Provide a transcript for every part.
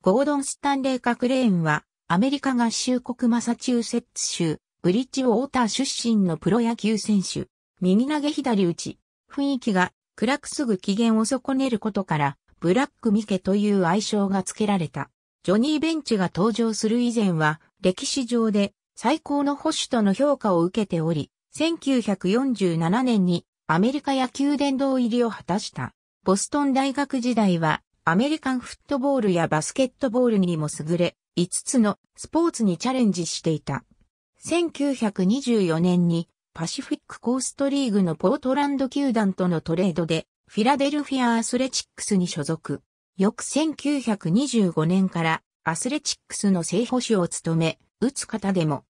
ゴードン・スタンレー・カクレーンは、アメリカ合衆国マサチューセッツ州、ブリッジウォーター出身のプロ野球選手。右投げ左打ち。雰囲気が暗くすぐ機嫌を損ねることから、ブラックミケという愛称が付けられた。ジョニー・ベンチが登場する以前は、歴史上で最高の保守との評価を受けており、1947年にアメリカ野球殿堂入りを果たした。ボストン大学時代はアメリカンフットボールやバスケットボールにも優れ、5つのスポーツにチャレンジしていた。1924年にパシフィックコーストリーグのポートランド球団とのトレードでフィラデルフィアアスレチックスに所属。翌1925年からアスレチックスの正捕手を務め、打つ方でも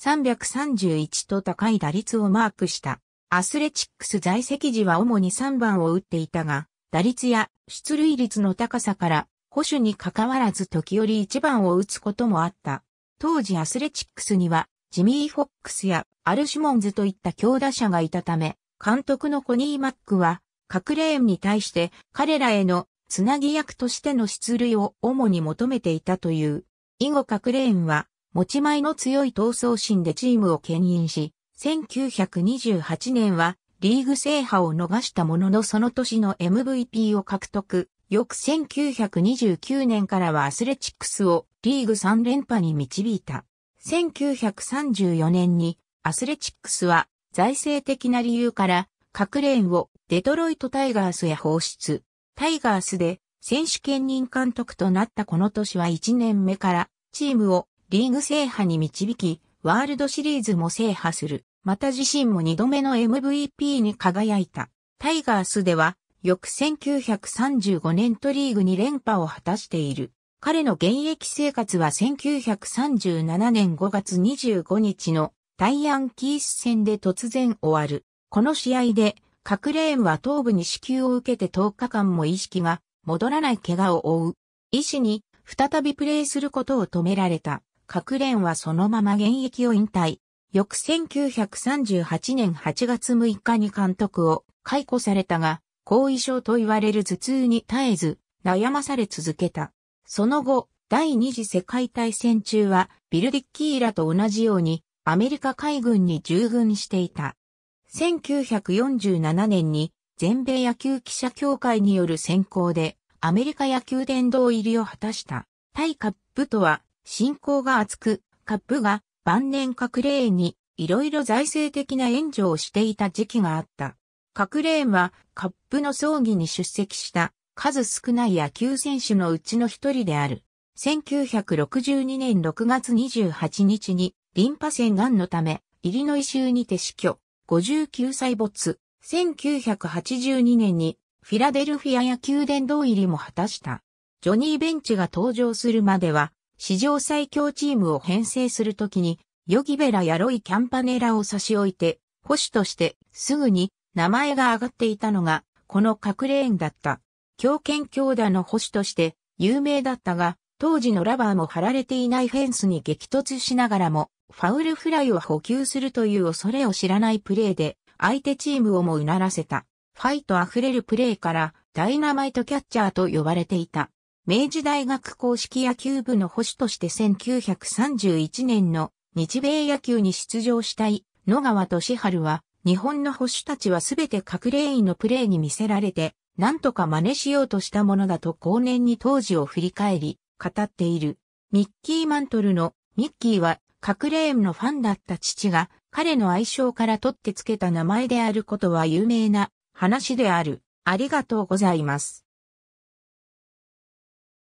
331と高い打率をマークした。アスレチックス在籍時は主に3番を打っていたが、打率や出塁率の高さから、保守に関わらず時折一番を打つこともあった。当時アスレチックスには、ジミー・フォックスやアル・シモンズといった強打者がいたため、監督のコニー・マックは、各レーンに対して彼らへのつなぎ役としての出塁を主に求めていたという。以後各レーンは、持ち前の強い闘争心でチームを牽引し、1928年はリーグ制覇を逃したもののその年の MVP を獲得。翌1929年からはアスレチックスをリーグ3連覇に導いた。1934年にアスレチックスは財政的な理由から各レーンをデトロイトタイガースへ放出。タイガースで選手兼任監督となったこの年は1年目からチームをリーグ制覇に導き、ワールドシリーズも制覇する。また自身も2度目の MVP に輝いた。タイガースでは、翌1935年とリーグ2連覇を果たしている。彼の現役生活は1937年5月25日のタイアンキース戦で突然終わる。この試合で、カクレーンは頭部に支給を受けて10日間も意識が戻らない怪我を負う。医師に再びプレーすることを止められた。カクレーンはそのまま現役を引退。翌1938年8月6日に監督を解雇されたが、後遺症と言われる頭痛に絶えず悩まされ続けた。その後、第二次世界大戦中はビルディッキーらと同じようにアメリカ海軍に従軍していた。1947年に全米野球記者協会による選考でアメリカ野球殿堂入りを果たした。イカップとは信仰が厚く、カップが晩年各霊にいろいろ財政的な援助をしていた時期があった。ーンはカップの葬儀に出席した数少ない野球選手のうちの一人である。1962年6月28日にリンパ腺癌のためイリノイ州にて死去。59歳没。1982年にフィラデルフィア野球殿堂入りも果たした。ジョニー・ベンチが登場するまでは史上最強チームを編成するときに、ヨギベラやロイ・キャンパネラを差し置いて、保守としてすぐに名前が挙がっていたのが、この隠レーンだった。強権強打の保守として有名だったが、当時のラバーも貼られていないフェンスに激突しながらも、ファウルフライを補給するという恐れを知らないプレーで、相手チームをもうならせた。ファイト溢れるプレーから、ダイナマイトキャッチャーと呼ばれていた。明治大学公式野球部の保守として1931年の日米野球に出場したい野川俊春は、日本の保守たちはすべて隠れ員のプレーに見せられて、何とか真似しようとしたものだと後年に当時を振り返り、語っている。ミッキーマントルのミッキーは、隠れ員のファンだった父が、彼の愛称から取ってつけた名前であることは有名な話である。ありがとうございます。